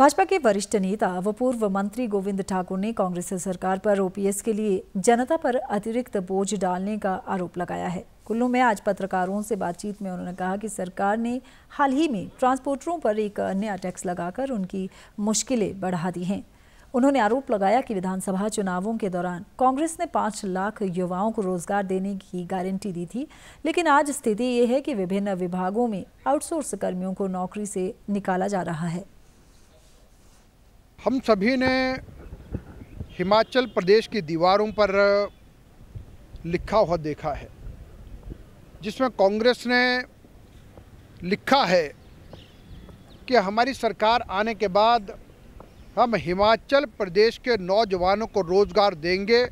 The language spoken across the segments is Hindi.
भाजपा के वरिष्ठ नेता व पूर्व मंत्री गोविंद ठाकुर ने कांग्रेस सरकार पर ओपीएस के लिए जनता पर अतिरिक्त बोझ डालने का आरोप लगाया है कुल्लू में आज पत्रकारों से बातचीत में उन्होंने कहा कि सरकार ने हाल ही में ट्रांसपोर्टरों पर एक नया टैक्स लगाकर उनकी मुश्किलें बढ़ा दी हैं उन्होंने आरोप लगाया कि विधानसभा चुनावों के दौरान कांग्रेस ने पाँच लाख युवाओं को रोजगार देने की गारंटी दी थी लेकिन आज स्थिति ये है कि विभिन्न विभागों में आउटसोर्स कर्मियों को नौकरी से निकाला जा रहा है हम सभी ने हिमाचल प्रदेश की दीवारों पर लिखा हुआ देखा है जिसमें कांग्रेस ने लिखा है कि हमारी सरकार आने के बाद हम हिमाचल प्रदेश के नौजवानों को रोज़गार देंगे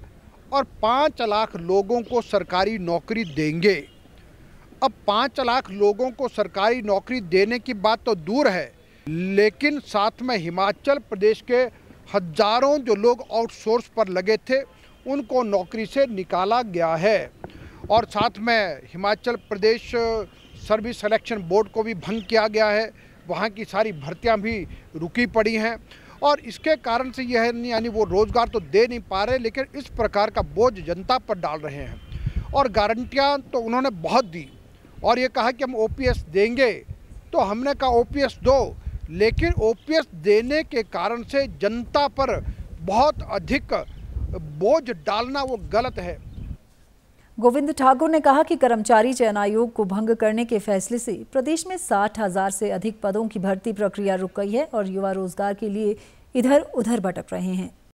और पाँच लाख लोगों को सरकारी नौकरी देंगे अब पाँच लाख लोगों को सरकारी नौकरी देने की बात तो दूर है लेकिन साथ में हिमाचल प्रदेश के हजारों जो लोग आउटसोर्स पर लगे थे उनको नौकरी से निकाला गया है और साथ में Himachal Pradesh service selection board को भी भंग किया गया है वहाँ की सारी भर्तियाँ भी रुकी पड़ी हैं और इसके कारण से यह है यानी वो रोज़गार तो दे नहीं पा रहे लेकिन इस प्रकार का बोझ जनता पर डाल रहे हैं और गारंटियाँ तो उन्होंने बहुत दी और ये कहा कि हम ओ देंगे तो हमने कहा ओ दो लेकिन ओपीएस देने के कारण से जनता पर बहुत अधिक बोझ डालना वो गलत है गोविंद ठाकुर ने कहा कि कर्मचारी चयन आयोग को भंग करने के फैसले से प्रदेश में साठ हजार से अधिक पदों की भर्ती प्रक्रिया रुक गई है और युवा रोजगार के लिए इधर उधर भटक रहे हैं